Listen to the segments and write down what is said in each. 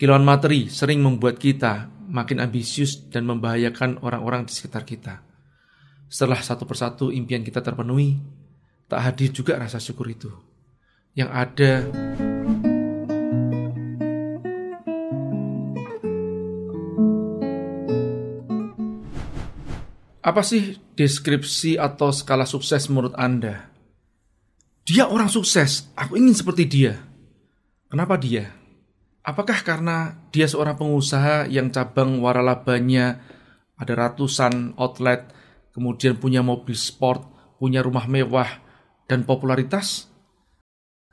Kiloan materi sering membuat kita makin ambisius dan membahayakan orang-orang di sekitar kita. Setelah satu persatu impian kita terpenuhi, tak hadir juga rasa syukur itu. Yang ada Apa sih deskripsi atau skala sukses menurut Anda? Dia orang sukses, aku ingin seperti dia. Kenapa dia? Apakah karena dia seorang pengusaha yang cabang waralabanya ada ratusan outlet, kemudian punya mobil sport, punya rumah mewah, dan popularitas?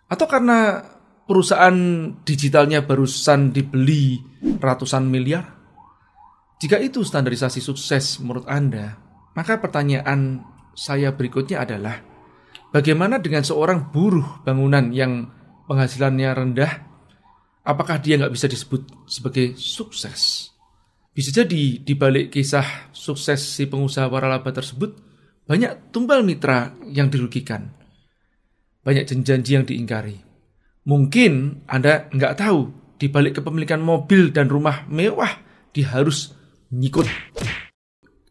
Atau karena perusahaan digitalnya barusan dibeli ratusan miliar? Jika itu standarisasi sukses menurut Anda, maka pertanyaan saya berikutnya adalah, bagaimana dengan seorang buruh bangunan yang penghasilannya rendah apakah dia nggak bisa disebut sebagai sukses? Bisa jadi di balik kisah sukses si pengusaha waralaba tersebut banyak tumbal mitra yang dirugikan, banyak janji yang diingkari. Mungkin Anda nggak tahu di balik kepemilikan mobil dan rumah mewah dia harus ngikut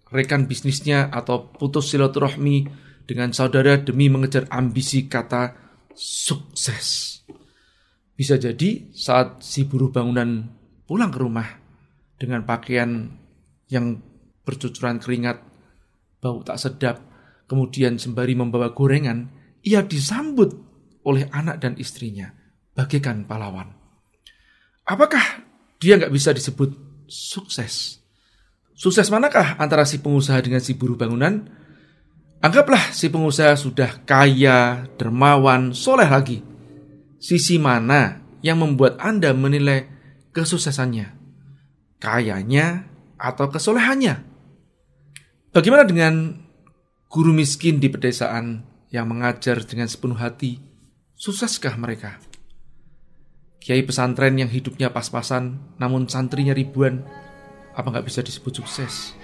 rekan bisnisnya atau putus silaturahmi dengan saudara demi mengejar ambisi kata sukses. Bisa jadi saat si buruh bangunan pulang ke rumah dengan pakaian yang bercucuran keringat, bau tak sedap, kemudian sembari membawa gorengan, ia disambut oleh anak dan istrinya, bagaikan pahlawan. Apakah dia nggak bisa disebut sukses? Sukses manakah antara si pengusaha dengan si buruh bangunan? Anggaplah si pengusaha sudah kaya, dermawan, soleh lagi – Sisi mana yang membuat Anda menilai kesuksesannya? Kayanya atau kesolehannya? Bagaimana dengan guru miskin di pedesaan yang mengajar dengan sepenuh hati? Sukseskah mereka? Kiai pesantren yang hidupnya pas-pasan namun santrinya ribuan, apa nggak bisa disebut sukses?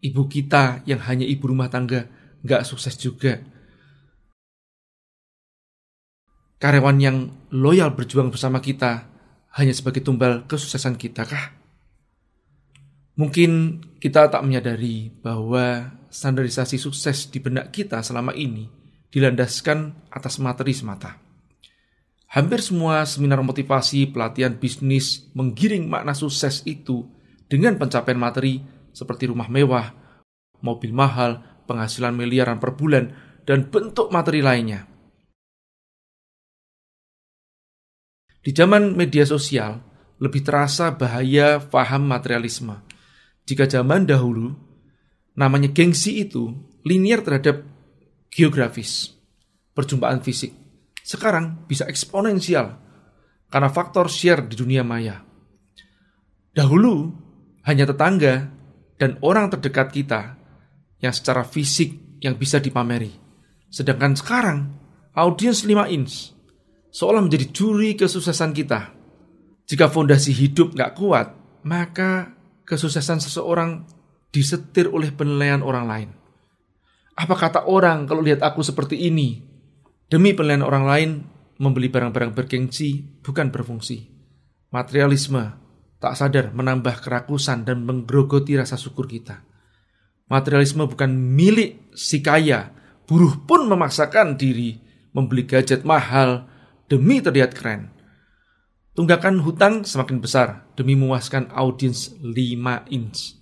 Ibu kita yang hanya ibu rumah tangga nggak sukses juga. karyawan yang loyal berjuang bersama kita hanya sebagai tumbal kesuksesan kita kah? Mungkin kita tak menyadari bahwa standarisasi sukses di benak kita selama ini dilandaskan atas materi semata. Hampir semua seminar motivasi pelatihan bisnis menggiring makna sukses itu dengan pencapaian materi seperti rumah mewah, mobil mahal, penghasilan miliaran per bulan, dan bentuk materi lainnya. Di zaman media sosial, lebih terasa bahaya faham materialisme. Jika zaman dahulu, namanya gengsi itu linear terhadap geografis, perjumpaan fisik. Sekarang bisa eksponensial karena faktor share di dunia maya. Dahulu, hanya tetangga dan orang terdekat kita yang secara fisik yang bisa dipameri. Sedangkan sekarang, audiens 5 inch seolah menjadi juri kesuksesan kita. Jika fondasi hidup nggak kuat, maka kesuksesan seseorang disetir oleh penilaian orang lain. Apa kata orang kalau lihat aku seperti ini? Demi penilaian orang lain, membeli barang-barang bergengsi bukan berfungsi. Materialisme tak sadar menambah kerakusan dan menggerogoti rasa syukur kita. Materialisme bukan milik si kaya, buruh pun memaksakan diri membeli gadget mahal, demi terlihat keren. Tunggakan hutang semakin besar demi memuaskan audiens 5 inch.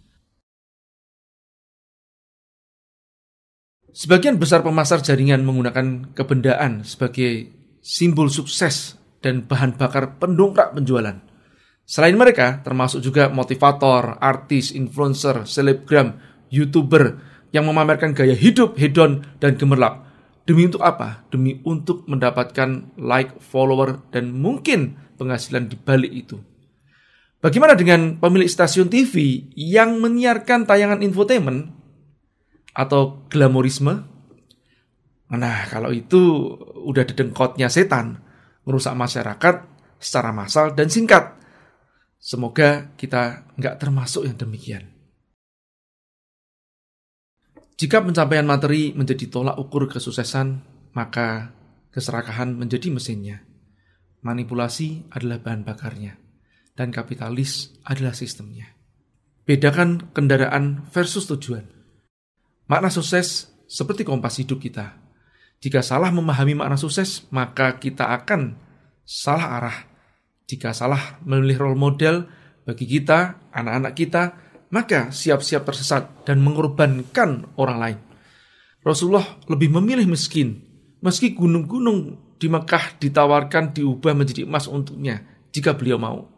Sebagian besar pemasar jaringan menggunakan kebendaan sebagai simbol sukses dan bahan bakar pendongkrak penjualan. Selain mereka, termasuk juga motivator, artis, influencer, selebgram, youtuber yang memamerkan gaya hidup hedon dan gemerlap Demi untuk apa? Demi untuk mendapatkan like, follower, dan mungkin penghasilan di balik itu. Bagaimana dengan pemilik stasiun TV yang menyiarkan tayangan infotainment atau glamorisme? Nah, kalau itu udah dedengkotnya setan, merusak masyarakat secara massal dan singkat. Semoga kita nggak termasuk yang demikian. Jika pencapaian materi menjadi tolak ukur kesuksesan, maka keserakahan menjadi mesinnya. Manipulasi adalah bahan bakarnya, dan kapitalis adalah sistemnya. Bedakan kendaraan versus tujuan. Makna sukses seperti kompas hidup kita. Jika salah memahami makna sukses, maka kita akan salah arah. Jika salah memilih role model bagi kita, anak-anak kita, maka siap-siap tersesat dan mengorbankan orang lain. Rasulullah lebih memilih miskin, meski gunung-gunung di Mekah ditawarkan diubah menjadi emas untuknya jika beliau mau.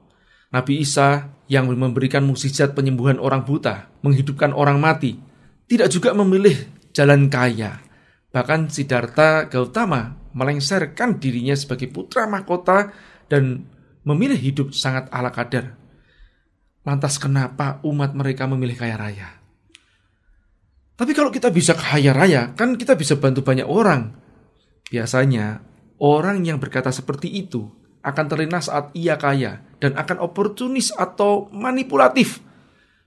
Nabi Isa yang memberikan mukjizat penyembuhan orang buta, menghidupkan orang mati, tidak juga memilih jalan kaya. Bahkan Siddhartha Gautama melengsarkan dirinya sebagai putra mahkota dan memilih hidup sangat ala kadar. Lantas kenapa umat mereka memilih kaya raya? Tapi kalau kita bisa kaya raya, kan kita bisa bantu banyak orang. Biasanya, orang yang berkata seperti itu akan terlena saat ia kaya dan akan oportunis atau manipulatif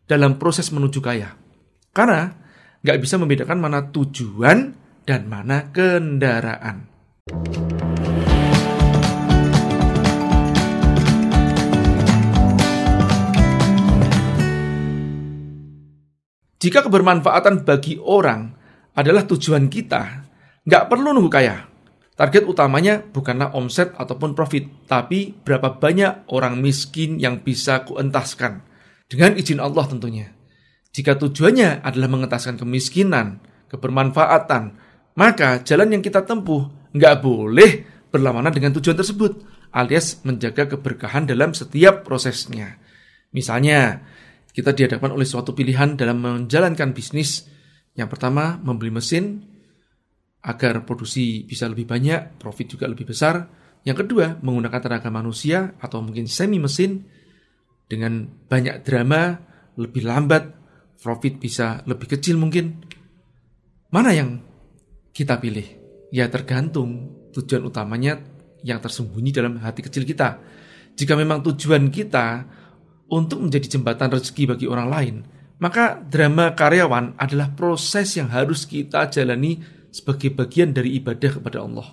dalam proses menuju kaya. Karena nggak bisa membedakan mana tujuan dan mana kendaraan. Jika kebermanfaatan bagi orang adalah tujuan kita, nggak perlu nunggu kaya. Target utamanya bukanlah omset ataupun profit, tapi berapa banyak orang miskin yang bisa kuentaskan. Dengan izin Allah tentunya. Jika tujuannya adalah mengentaskan kemiskinan, kebermanfaatan, maka jalan yang kita tempuh nggak boleh berlawanan dengan tujuan tersebut, alias menjaga keberkahan dalam setiap prosesnya. Misalnya, kita dihadapkan oleh suatu pilihan dalam menjalankan bisnis. Yang pertama, membeli mesin agar produksi bisa lebih banyak, profit juga lebih besar. Yang kedua, menggunakan tenaga manusia atau mungkin semi mesin dengan banyak drama, lebih lambat, profit bisa lebih kecil mungkin. Mana yang kita pilih? Ya tergantung tujuan utamanya yang tersembunyi dalam hati kecil kita. Jika memang tujuan kita untuk menjadi jembatan rezeki bagi orang lain, maka drama karyawan adalah proses yang harus kita jalani sebagai bagian dari ibadah kepada Allah.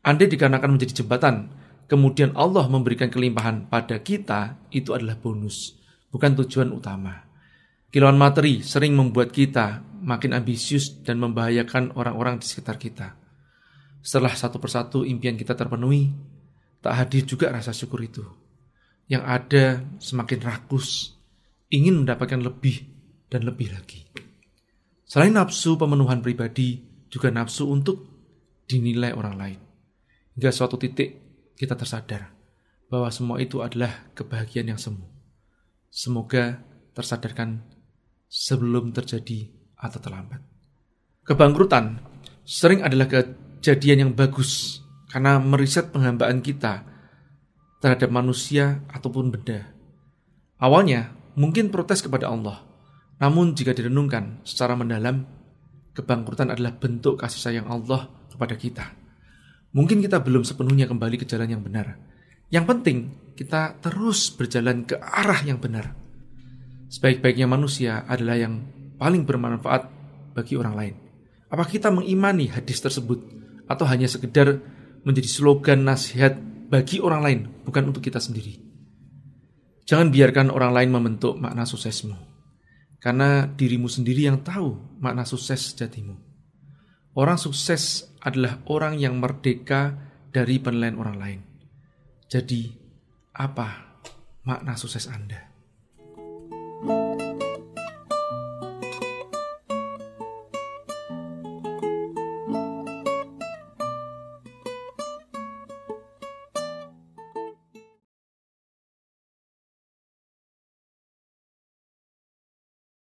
Andai dikarenakan menjadi jembatan, kemudian Allah memberikan kelimpahan pada kita, itu adalah bonus, bukan tujuan utama. Kilauan materi sering membuat kita makin ambisius dan membahayakan orang-orang di sekitar kita. Setelah satu persatu impian kita terpenuhi, tak hadir juga rasa syukur itu yang ada semakin rakus, ingin mendapatkan lebih dan lebih lagi. Selain nafsu pemenuhan pribadi, juga nafsu untuk dinilai orang lain. Hingga suatu titik kita tersadar bahwa semua itu adalah kebahagiaan yang semu. Semoga tersadarkan sebelum terjadi atau terlambat. Kebangkrutan sering adalah kejadian yang bagus karena meriset penghambaan kita terhadap manusia ataupun benda. Awalnya mungkin protes kepada Allah, namun jika direnungkan secara mendalam, kebangkrutan adalah bentuk kasih sayang Allah kepada kita. Mungkin kita belum sepenuhnya kembali ke jalan yang benar. Yang penting, kita terus berjalan ke arah yang benar. Sebaik-baiknya manusia adalah yang paling bermanfaat bagi orang lain. Apa kita mengimani hadis tersebut atau hanya sekedar menjadi slogan nasihat bagi orang lain, bukan untuk kita sendiri. Jangan biarkan orang lain membentuk makna suksesmu, karena dirimu sendiri yang tahu makna sukses jatimu Orang sukses adalah orang yang merdeka dari penilaian orang lain. Jadi, apa makna sukses Anda? thank you